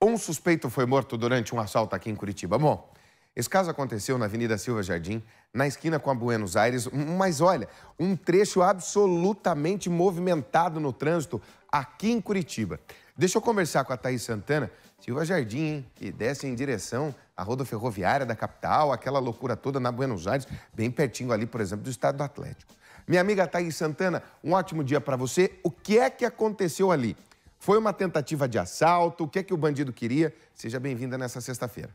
Um suspeito foi morto durante um assalto aqui em Curitiba. Bom, esse caso aconteceu na Avenida Silva Jardim, na esquina com a Buenos Aires, mas olha, um trecho absolutamente movimentado no trânsito aqui em Curitiba. Deixa eu conversar com a Thaís Santana, Silva Jardim, hein, que desce em direção à Ferroviária da capital, aquela loucura toda na Buenos Aires, bem pertinho ali, por exemplo, do estado do Atlético. Minha amiga Thaís Santana, um ótimo dia para você. O que é que aconteceu ali? Foi uma tentativa de assalto? O que é que o bandido queria? Seja bem-vinda nessa sexta-feira.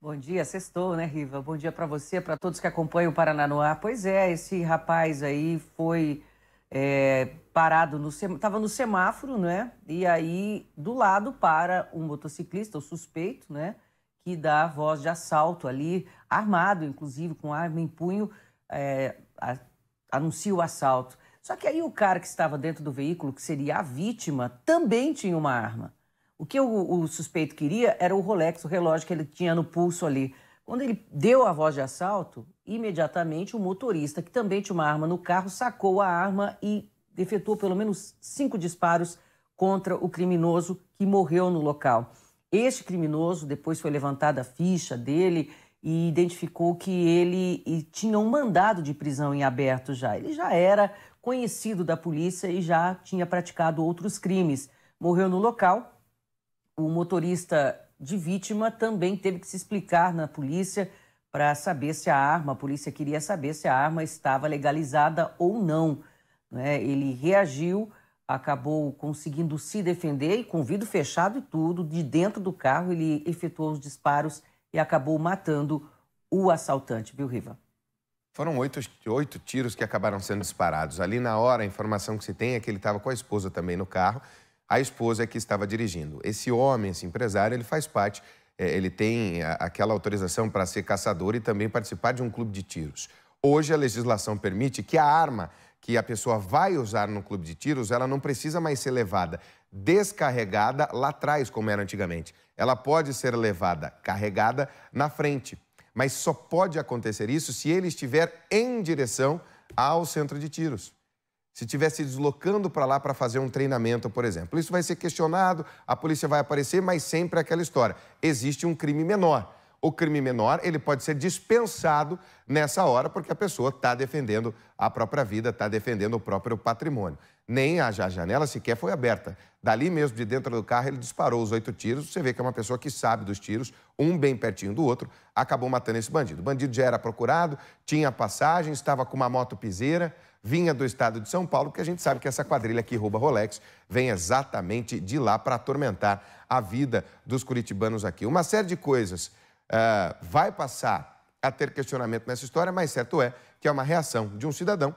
Bom dia, sextou, né, Riva? Bom dia para você, para todos que acompanham o Paraná no ar. Pois é, esse rapaz aí foi é, parado no estava no semáforo, né? E aí do lado para um motociclista, o suspeito, né? Que dá voz de assalto ali, armado, inclusive com arma em punho, é, anuncia o assalto. Só que aí o cara que estava dentro do veículo, que seria a vítima, também tinha uma arma. O que o, o, suspeito queria era o Rolex, o relógio que ele tinha no pulso ali. Quando ele deu a voz de assalto, imediatamente o motorista, que também tinha uma arma no carro, sacou a arma e efetuou pelo menos cinco disparos contra o criminoso que morreu no local. Este criminoso, depois foi levantada a ficha dele, e identificou que ele tinha um mandado de prisão em aberto já. Ele já era conhecido da polícia e já tinha praticado outros crimes. Morreu no local. O motorista de vítima também teve que se explicar na polícia para saber se a arma, a polícia queria saber se a arma estava legalizada ou não. Né? Ele reagiu, acabou conseguindo se defender e com vidro fechado e tudo, de dentro do carro ele efetuou os disparos e acabou matando o assaltante, viu, Riva? Foram oito, oito tiros que acabaram sendo disparados. Ali na hora, a informação que se tem é que ele estava com a esposa também no carro. A esposa é que estava dirigindo. Esse homem, esse empresário, ele faz parte, é, ele tem é, aquela autorização para ser caçador e também participar de um clube de tiros. Hoje, a legislação permite que a arma que a pessoa vai usar no clube de tiros, ela não precisa mais ser levada descarregada lá atrás, como era antigamente. Ela pode ser levada carregada na frente, mas só pode acontecer isso se ele estiver em direção ao centro de tiros. Se estiver se deslocando para lá para fazer um treinamento, por exemplo. Isso vai ser questionado, a polícia vai aparecer, mas sempre aquela história. Existe um crime menor o crime menor, ele pode ser dispensado nessa hora, porque a pessoa está defendendo a própria vida, está defendendo o próprio patrimônio. Nem a janela sequer foi aberta. Dali mesmo, de dentro do carro, ele disparou os oito tiros. Você vê que é uma pessoa que sabe dos tiros, um bem pertinho do outro, acabou matando esse bandido. O bandido já era procurado, tinha passagem, estava com uma moto piseira, vinha do estado de São Paulo, porque a gente sabe que essa quadrilha que rouba Rolex vem exatamente de lá para atormentar a vida dos curitibanos aqui. Uma série de coisas uh, vai passar a ter questionamento nessa história, mas certo é que é uma reação de um cidadão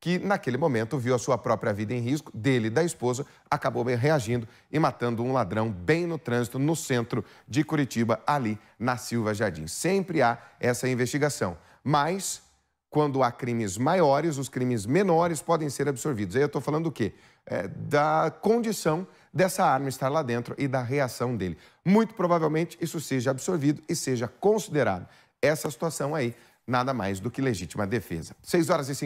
que, naquele momento, viu a sua própria vida em risco, dele e da esposa, acabou reagindo e matando um ladrão bem no trânsito, no centro de Curitiba, ali na Silva Jardim. Sempre há essa investigação. Mas, quando há crimes maiores, os crimes menores podem ser absorvidos. Aí eu estou falando do quê? É, da condição dessa arma estar lá dentro e da reação dele. Muito provavelmente isso seja absorvido e seja considerado essa situação aí nada mais do que legítima defesa. 6 horas e 50